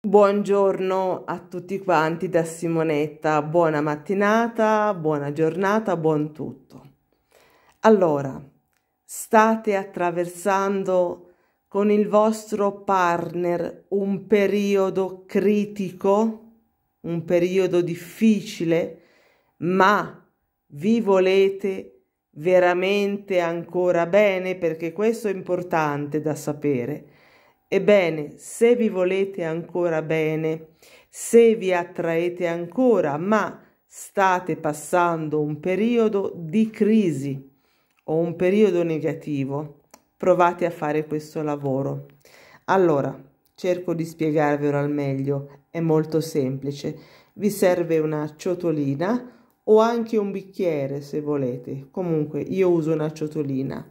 Buongiorno a tutti quanti da Simonetta, buona mattinata, buona giornata, buon tutto. Allora, state attraversando con il vostro partner un periodo critico, un periodo difficile, ma vi volete veramente ancora bene perché questo è importante da sapere Ebbene, se vi volete ancora bene, se vi attraete ancora, ma state passando un periodo di crisi o un periodo negativo, provate a fare questo lavoro. Allora, cerco di spiegarvelo al meglio, è molto semplice. Vi serve una ciotolina o anche un bicchiere se volete. Comunque, io uso una ciotolina.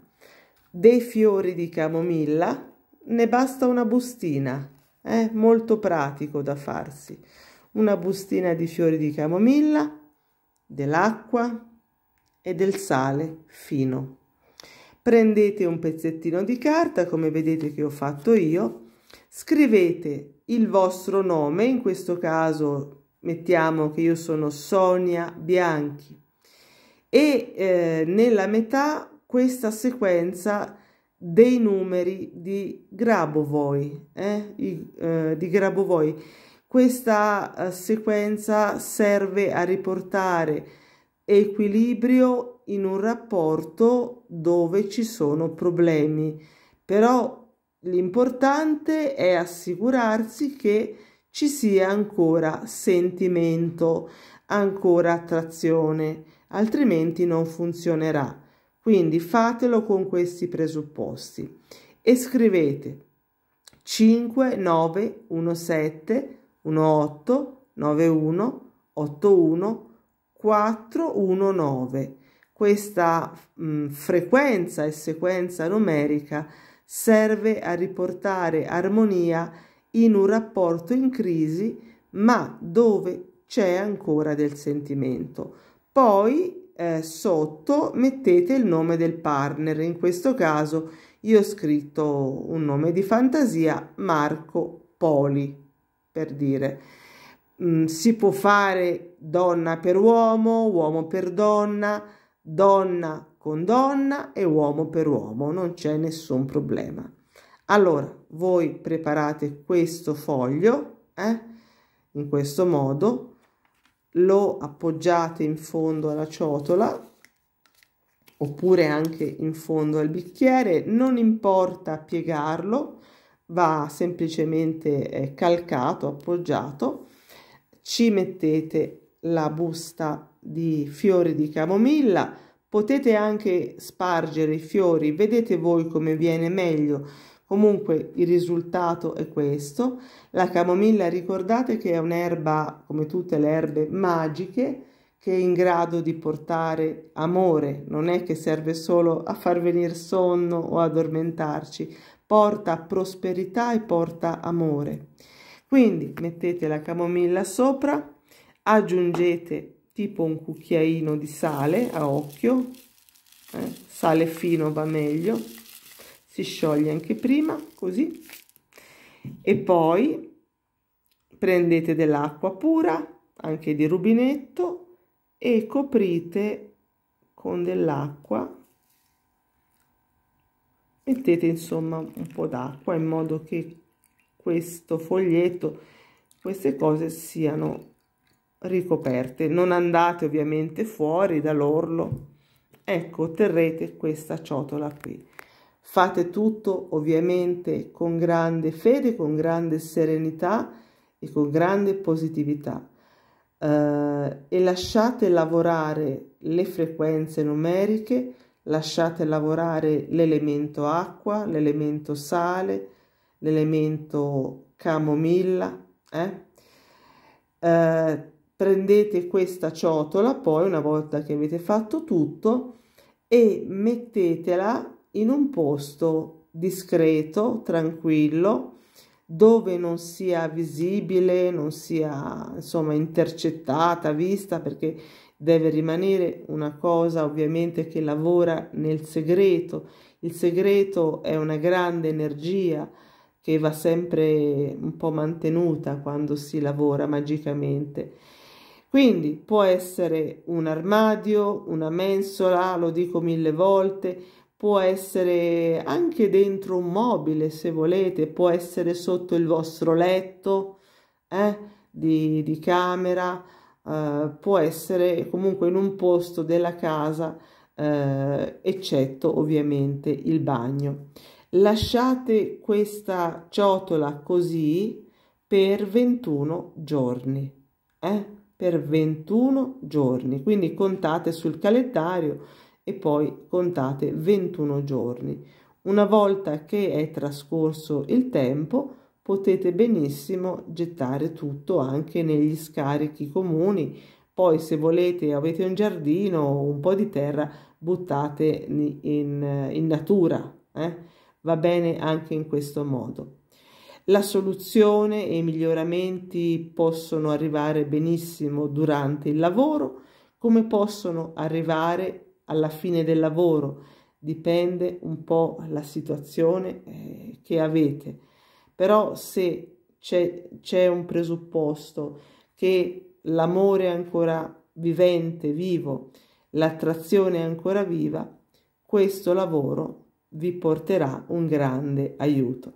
Dei fiori di camomilla ne basta una bustina, eh? molto pratico da farsi. Una bustina di fiori di camomilla, dell'acqua e del sale fino. Prendete un pezzettino di carta, come vedete che ho fatto io, scrivete il vostro nome, in questo caso mettiamo che io sono Sonia Bianchi, e eh, nella metà questa sequenza dei numeri di Grabovoi, eh? I, eh, di Grabovoi. Questa eh, sequenza serve a riportare equilibrio in un rapporto dove ci sono problemi, però l'importante è assicurarsi che ci sia ancora sentimento, ancora attrazione, altrimenti non funzionerà. Quindi fatelo con questi presupposti e scrivete 5, 9, 1, 7, 1, 8, 9, 1, 8, 1, 4, 1, 9. Questa mh, mm, frequenza e sequenza numerica serve a riportare armonia in un rapporto in crisi ma dove c'è ancora del sentimento. Poi eh, sotto mettete il nome del partner, in questo caso io ho scritto un nome di fantasia, Marco Poli, per dire. Mm, si può fare donna per uomo, uomo per donna, donna con donna e uomo per uomo, non c'è nessun problema. Allora, voi preparate questo foglio eh, in questo modo lo appoggiate in fondo alla ciotola oppure anche in fondo al bicchiere, non importa piegarlo, va semplicemente eh, calcato, appoggiato, ci mettete la busta di fiori di camomilla, potete anche spargere i fiori, vedete voi come viene meglio, Comunque il risultato è questo. La camomilla ricordate che è un'erba, come tutte le erbe magiche, che è in grado di portare amore, non è che serve solo a far venire sonno o addormentarci, porta prosperità e porta amore. Quindi mettete la camomilla sopra, aggiungete tipo un cucchiaino di sale a occhio, eh, sale fino va meglio, si scioglie anche prima così e poi prendete dell'acqua pura anche di rubinetto e coprite con dell'acqua mettete insomma un po' d'acqua in modo che questo foglietto queste cose siano ricoperte non andate ovviamente fuori dall'orlo ecco otterrete questa ciotola qui Fate tutto ovviamente con grande fede, con grande serenità e con grande positività eh, e lasciate lavorare le frequenze numeriche, lasciate lavorare l'elemento acqua, l'elemento sale, l'elemento camomilla. Eh? Eh, prendete questa ciotola poi una volta che avete fatto tutto e mettetela in un posto discreto, tranquillo, dove non sia visibile, non sia insomma intercettata, vista, perché deve rimanere una cosa ovviamente che lavora nel segreto. Il segreto è una grande energia che va sempre un po' mantenuta quando si lavora magicamente. Quindi può essere un armadio, una mensola, lo dico mille volte, può essere anche dentro un mobile se volete, può essere sotto il vostro letto eh, di, di, camera, eh, può essere comunque in un posto della casa, eh, eccetto ovviamente il bagno. Lasciate questa ciotola così per 21 giorni. Eh, per 21 giorni, quindi contate sul calendario e poi contate 21 giorni. Una volta che è trascorso il tempo potete benissimo gettare tutto anche negli scarichi comuni. Poi se volete, avete un giardino o un po' di terra, buttate in, in, natura. Eh? Va bene anche in questo modo. La soluzione e i miglioramenti possono arrivare benissimo durante il lavoro, come possono arrivare alla fine del lavoro, dipende un po' la situazione eh, che avete. Però se c'è un presupposto che l'amore è ancora vivente, vivo, l'attrazione è ancora viva, questo lavoro vi porterà un grande aiuto.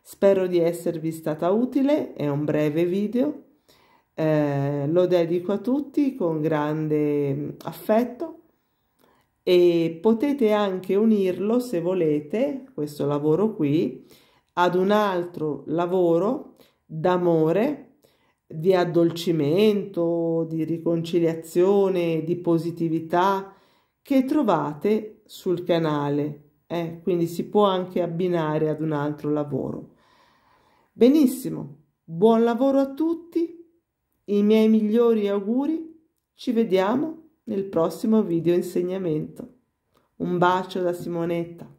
Spero di esservi stata utile, è un breve video, eh, lo dedico a tutti con grande mm, affetto e potete anche unirlo se volete questo lavoro qui ad un altro lavoro d'amore di addolcimento di riconciliazione di positività che trovate sul canale eh? quindi si può anche abbinare ad un altro lavoro benissimo buon lavoro a tutti i miei migliori auguri ci vediamo nel prossimo video insegnamento. Un bacio da Simonetta.